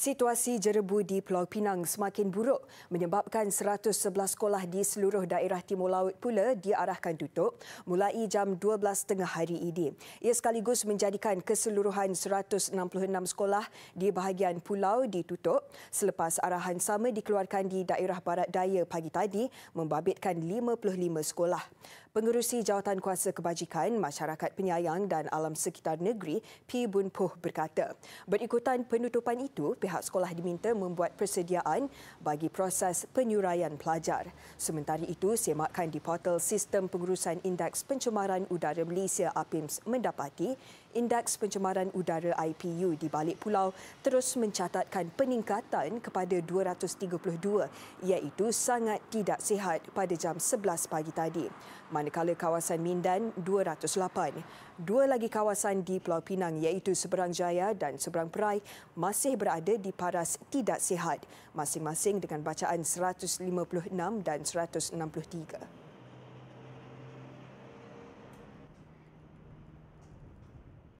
Situasi jerebu di Pulau Pinang semakin buruk menyebabkan 111 sekolah di seluruh daerah timur laut pula diarahkan tutup mulai jam 12.30 hari ini. Ia sekaligus menjadikan keseluruhan 166 sekolah di bahagian pulau ditutup selepas arahan sama dikeluarkan di daerah Barat Daya pagi tadi membabitkan 55 sekolah. Pengerusi Jawatan Kuasa Kebajikan, Masyarakat Penyayang dan Alam Sekitar Negeri, P. Bun Poh berkata, berikutan penutupan itu, pihak sekolah diminta membuat persediaan bagi proses penyuraian pelajar. Sementara itu, semakan di portal Sistem Pengurusan Indeks Pencemaran Udara Malaysia APIMS mendapati, Indeks Pencemaran Udara IPU di balik pulau terus mencatatkan peningkatan kepada 232 iaitu sangat tidak sihat pada jam 11 pagi tadi manakala kawasan Mindan 208. Dua lagi kawasan di Pulau Pinang iaitu Seberang Jaya dan Seberang Perai masih berada di paras tidak sihat, masing-masing dengan bacaan 156 dan 163.